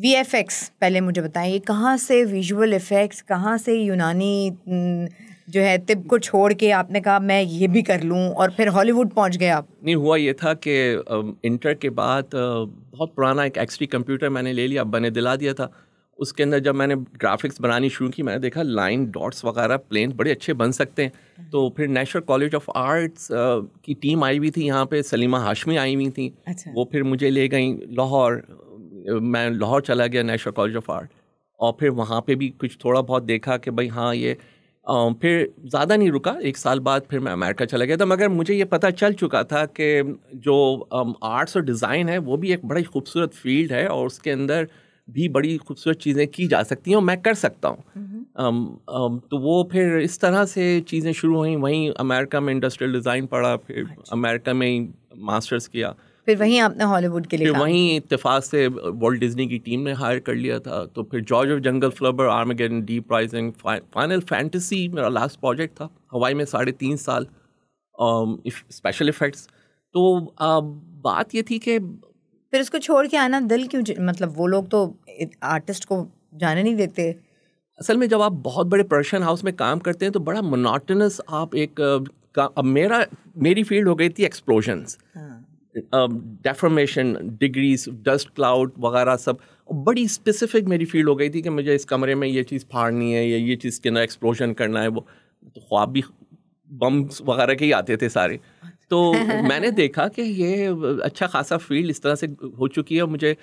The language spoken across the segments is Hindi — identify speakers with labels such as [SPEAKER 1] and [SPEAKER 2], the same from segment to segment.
[SPEAKER 1] वी एफ एक्स पहले मुझे ये कहाँ से विजुअल इफ़ेक्ट्स कहाँ से यूनानी जो है तिब को छोड़ के आपने कहा मैं ये भी कर लूँ और फिर हॉलीवुड पहुँच गए आप नहीं हुआ ये था कि इंटर के बाद बहुत पुराना एक एक्सट्री कंप्यूटर मैंने ले लिया बने दिला दिया था उसके अंदर जब मैंने ग्राफिक्स बनानी शुरू की मैंने देखा लाइन डॉट्स वगैरह प्लेन बड़े अच्छे बन सकते हैं तो फिर नेशनल कॉलेज ऑफ आर्ट्स की टीम आई हुई थी यहाँ पे सलीमा हाशमी आई हुई थी अच्छा। वो फिर मुझे ले गई लाहौर मैं लाहौर चला गया नेशनल कॉलेज ऑफ आर्ट और फिर वहाँ पे भी कुछ थोड़ा बहुत देखा कि भाई हाँ ये आ, फिर ज़्यादा नहीं रुका एक साल बाद फिर मैं अमेरिका चला गया था मगर मुझे ये पता चल चुका था कि जो आर्ट्स और डिज़ाइन है वो भी एक बड़ी खूबसूरत फील्ड है और उसके अंदर भी बड़ी खूबसूरत चीज़ें की जा सकती हैं और मैं कर सकता हूँ हम्म। तो वो फिर इस तरह से चीज़ें शुरू हुई वहीं अमेरिका में इंडस्ट्रियल डिज़ाइन पढ़ा फिर अच्छा। अमेरिका में ही मास्टर्स किया फिर वहीं आपने हॉलीवुड के लिए वहीं इतफाक से वर्ल्ड डिज्नी की टीम ने हायर कर लिया था तो फिर George of jungle Flubber arm deep rising final fantasy मेरा लास्ट प्रोजेक्ट था हवाई में साढ़े तीन साल स्पेशल um, इफेक्ट्स तो आ, uh, बात ये थी कि फिर इसको छोड़ के आना दिल क्यों मतलब वो लोग तो आर्टिस्ट को जाने नहीं देते असल में जब आप बहुत बड़े प्रोडक्शन हाउस में काम करते हैं तो बड़ा मोनाटनस आप एक uh, का, अब मेरा मेरी फील्ड हो गई थी एक्सप्लोजन्स हाँ। डेफर्मेशन डिग्रीज डस्ट क्लाउड वगैरह सब बड़ी स्पेसिफिक मेरी फील्ड हो गई थी कि मुझे इस कमरे में ये चीज़ फाड़नी है या ये चीज़ के अंदर एक्सप्लोजन करना है वो तो ख्वाब भी बम्स वगैरह के ही आते थे सारे तो मैंने देखा कि ये अच्छा खासा फील्ड इस तरह से हो चुकी है मुझे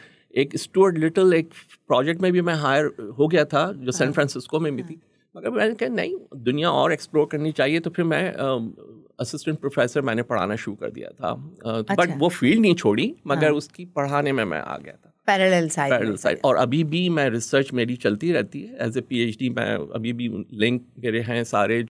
[SPEAKER 1] एक स्टूअर्ट लिटल एक प्रोजेक्ट में भी मैं हायर हो गया था जो सैन फ्रांसिस्को हाँ। में भी थी हाँ। मगर मैंने कहा नहीं दुनिया और एक्सप्लोर करनी चाहिए तो फिर मैं um, असिस्टेंट प्रोफेसर मैंने पढ़ाना शुरू कर दिया था अच्छा। बट वो फील्ड नहीं छोड़ी मगर हाँ। उसकी पढ़ाने में मैं आ गया था पैरेलल साइड पैरेलल साइड और अभी भी मैं रिसर्च मेरी चलती रहती है एज ए पीएचडी मैं अभी भी लिंक मेरे हैं सारे